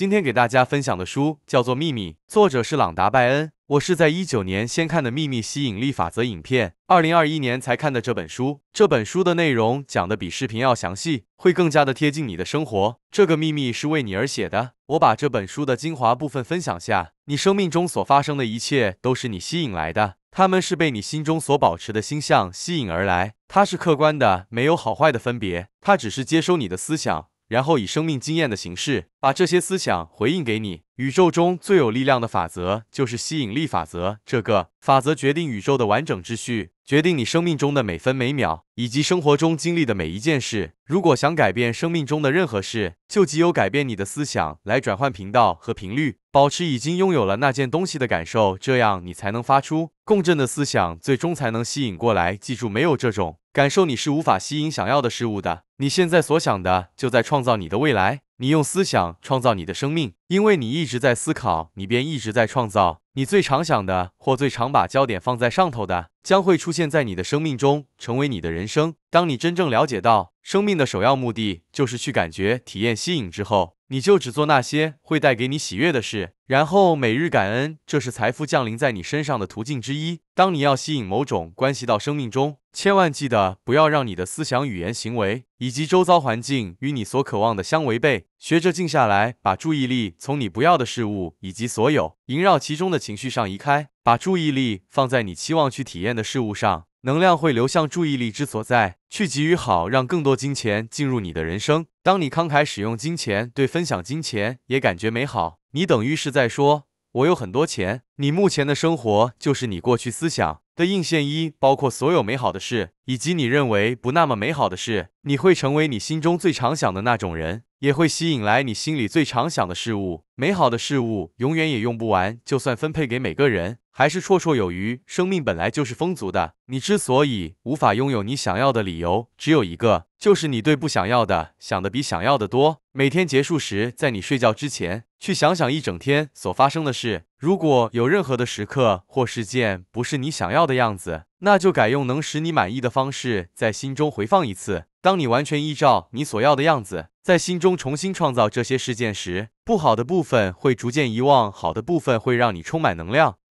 今天给大家分享的书叫做《秘密》，作者是朗达·拜恩。我是在一九年先看的《秘密吸引力法则》影片，二零二一年才看的这本书。这本书的内容讲的比视频要详细，会更加的贴近你的生活。这个秘密是为你而写的，我把这本书的精华部分分享下。你生命中所发生的一切都是你吸引来的，他们是被你心中所保持的星象吸引而来。它是客观的，没有好坏的分别，它只是接收你的思想。然后以生命经验的形式，把这些思想回应给你。宇宙中最有力量的法则就是吸引力法则，这个法则决定宇宙的完整秩序。决定你生命中的每分每秒，以及生活中经历的每一件事。如果想改变生命中的任何事，就只有改变你的思想，来转换频道和频率，保持已经拥有了那件东西的感受，这样你才能发出共振的思想，最终才能吸引过来。记住，没有这种感受，你是无法吸引想要的事物的。你现在所想的，就在创造你的未来。你用思想创造你的生命，因为你一直在思考，你便一直在创造。你最常想的，或最常把焦点放在上头的，将会出现在你的生命中，成为你的人生。当你真正了解到生命的首要目的就是去感觉、体验、吸引之后，你就只做那些会带给你喜悦的事，然后每日感恩，这是财富降临在你身上的途径之一。当你要吸引某种关系到生命中，千万记得不要让你的思想、语言、行为以及周遭环境与你所渴望的相违背。学着静下来，把注意力从你不要的事物以及所有萦绕其中的情绪上移开，把注意力放在你期望去体验的事物上。能量会流向注意力之所在，去给予好，让更多金钱进入你的人生。当你慷慨使用金钱，对分享金钱也感觉美好，你等于是在说。我有很多钱。你目前的生活就是你过去思想的映现，一包括所有美好的事，以及你认为不那么美好的事。你会成为你心中最常想的那种人，也会吸引来你心里最常想的事物。美好的事物永远也用不完，就算分配给每个人，还是绰绰有余。生命本来就是丰足的。你之所以无法拥有你想要的理由，只有一个。就是你对不想要的想的比想要的多。每天结束时，在你睡觉之前，去想想一整天所发生的事。如果有任何的时刻或事件不是你想要的样子，那就改用能使你满意的方式，在心中回放一次。当你完全依照你所要的样子，在心中重新创造这些事件时，不好的部分会逐渐遗忘，好的部分会让你充满能量。